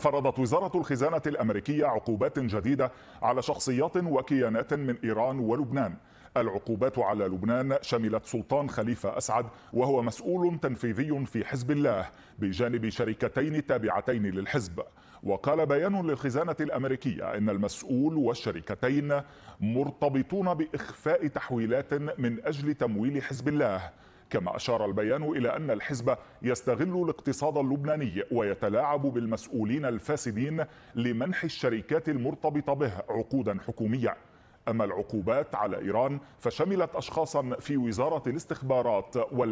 فرضت وزارة الخزانة الأمريكية عقوبات جديدة على شخصيات وكيانات من إيران ولبنان العقوبات على لبنان شملت سلطان خليفة أسعد وهو مسؤول تنفيذي في حزب الله بجانب شركتين تابعتين للحزب وقال بيان للخزانة الأمريكية إن المسؤول والشركتين مرتبطون بإخفاء تحويلات من أجل تمويل حزب الله كما أشار البيان إلى أن الحزب يستغل الاقتصاد اللبناني ويتلاعب بالمسؤولين الفاسدين لمنح الشركات المرتبطة به عقودا حكومية أما العقوبات على إيران فشملت أشخاصا في وزارة الاستخبارات وال